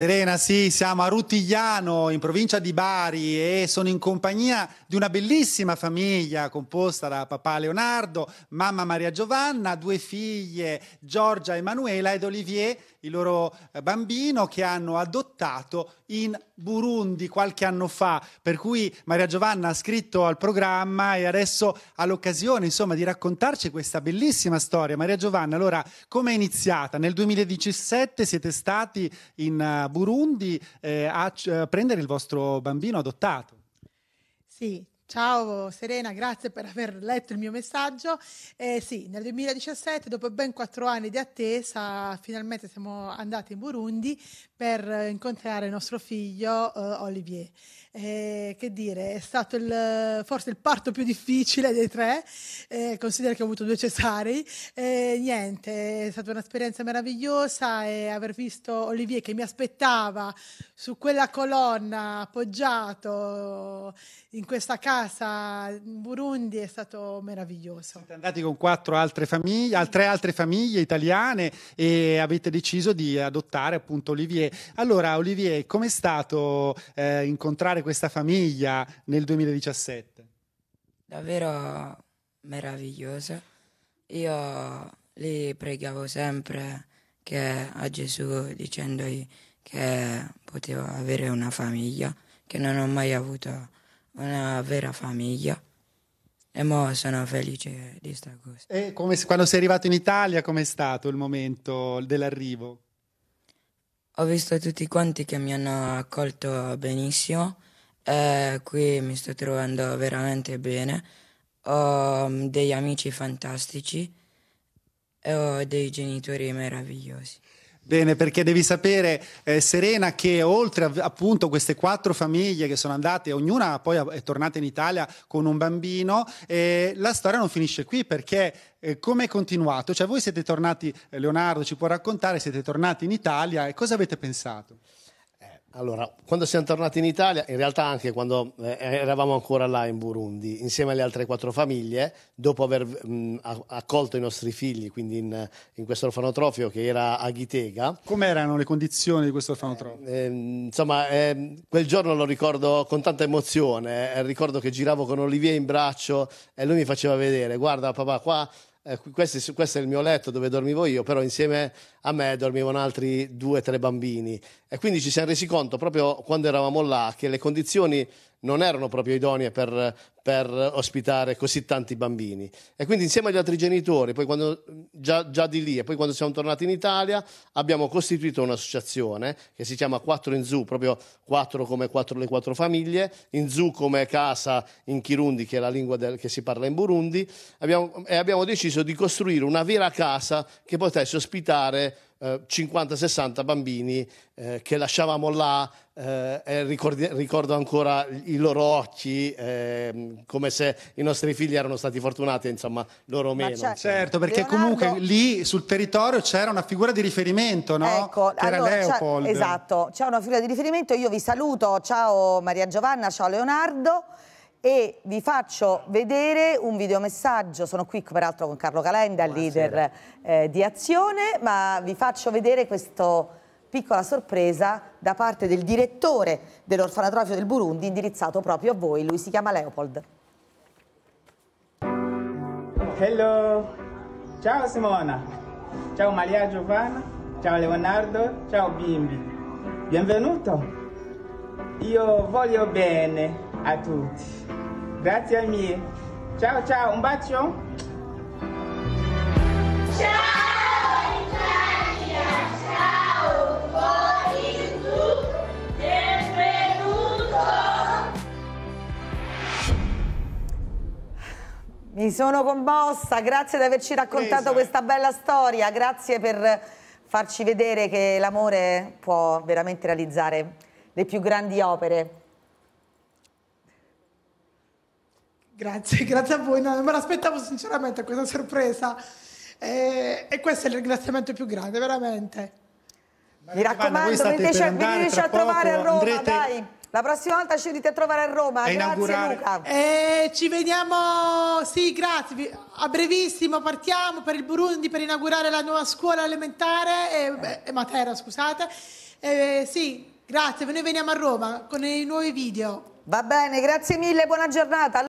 Serena, sì, siamo a Ruttigliano, in provincia di Bari e sono in compagnia di una bellissima famiglia composta da papà Leonardo, mamma Maria Giovanna, due figlie Giorgia, Emanuela ed Olivier, il loro eh, bambino che hanno adottato in Burundi qualche anno fa, per cui Maria Giovanna ha scritto al programma e adesso ha l'occasione, insomma, di raccontarci questa bellissima storia. Maria Giovanna, allora, come è iniziata? Nel 2017 siete stati in eh, Burundi eh, a, a eh, prendere il vostro bambino adottato. Sì, Ciao Serena, grazie per aver letto il mio messaggio. Eh, sì, nel 2017, dopo ben quattro anni di attesa, finalmente siamo andati in Burundi per incontrare il nostro figlio uh, Olivier. Eh, che dire, è stato il, forse il parto più difficile dei tre, eh, considera che ho avuto due cesari. Eh, niente, è stata un'esperienza meravigliosa e aver visto Olivier che mi aspettava su quella colonna appoggiato in questa casa in Burundi è stato meraviglioso. Siete andati con quattro altre famiglie, tre altre famiglie italiane e avete deciso di adottare appunto Olivier allora, Olivier, com'è stato eh, incontrare questa famiglia nel 2017? Davvero meraviglioso. Io li pregavo sempre che, a Gesù dicendogli che potevo avere una famiglia, che non ho mai avuto una vera famiglia. E mo sono felice di questa cosa. E come, quando sei arrivato in Italia, com'è stato il momento dell'arrivo? Ho visto tutti quanti che mi hanno accolto benissimo e qui mi sto trovando veramente bene. Ho mm, degli amici fantastici e ho dei genitori meravigliosi. Bene, perché devi sapere, eh, Serena, che oltre a, appunto queste quattro famiglie che sono andate, ognuna poi è tornata in Italia con un bambino, eh, la storia non finisce qui perché eh, come è continuato? Cioè voi siete tornati, eh, Leonardo ci può raccontare, siete tornati in Italia e cosa avete pensato? Allora, quando siamo tornati in Italia, in realtà anche quando eh, eravamo ancora là in Burundi, insieme alle altre quattro famiglie, dopo aver mh, mm, accolto i nostri figli, quindi in, in questo orfanotrofio che era a Ghitega. Com'erano le condizioni di questo orfanotrofio? Eh, eh, insomma, eh, quel giorno lo ricordo con tanta emozione, eh, ricordo che giravo con Olivier in braccio e lui mi faceva vedere, guarda papà, qua eh, questo, questo, è il mio letto dove dormivo io, però insieme a me dormivano altri due o tre bambini. E quindi ci siamo resi conto proprio quando eravamo là che le condizioni non erano proprio idonee per, per ospitare così tanti bambini. E quindi insieme agli altri genitori, poi quando, già, già di lì, e poi quando siamo tornati in Italia, abbiamo costituito un'associazione che si chiama 4 in Zoo, proprio 4 come 4 le 4 famiglie, in Zoo come casa in Kirundi, che è la lingua del, che si parla in Burundi, abbiamo, e abbiamo deciso di costruire una vera casa che potesse ospitare eh, 50-60 bambini eh, che lasciavamo là eh, ricordi- ricordo ancora i loro occhi ehm, come se i nostri figli erano stati fortunati insomma loro Ma meno certo, certo perché Leonardo... comunque lì sul territorio c'era una figura di riferimento no? Ecco, che allora, era Leopold c'è, esatto c'è una figura di riferimento io vi saluto ciao Maria Giovanna ciao Leonardo e vi faccio vedere un videomessaggio, sono qui peraltro con Carlo Calenda, il leader eh, di Azione, ma vi faccio vedere questa piccola sorpresa da parte del direttore dell'orfanatrofio del Burundi indirizzato proprio a voi, lui si chiama Leopold. Hello, ciao Simona, ciao Maria Giovanna, ciao Leonardo, ciao bimbi, benvenuto, io voglio bene a tutti. Grazie mille. Ciao ciao, un bacio. Ciao ciao fuori tu, benvenuto. Mi sono commossa, grazie di averci raccontato Presa. questa bella storia, grazie per farci vedere che l'amore può veramente realizzare le più grandi opere. Grazie, grazie a voi. No, non me l'aspettavo sinceramente questa sorpresa. Eh, e questo è il ringraziamento più grande, veramente. Mi raccomando, veniteci, veniteci a trovare poco, a Roma, andrete... dai. La prossima volta ci venite a trovare a Roma. E grazie Luca. Eh, ci vediamo, sì, grazie. A brevissimo partiamo per il Burundi per inaugurare la nuova scuola elementare, eh, eh, Matera, scusate. Eh, sì, grazie. Noi veniamo a Roma con i nuovi video. Va bene, grazie mille, buona giornata.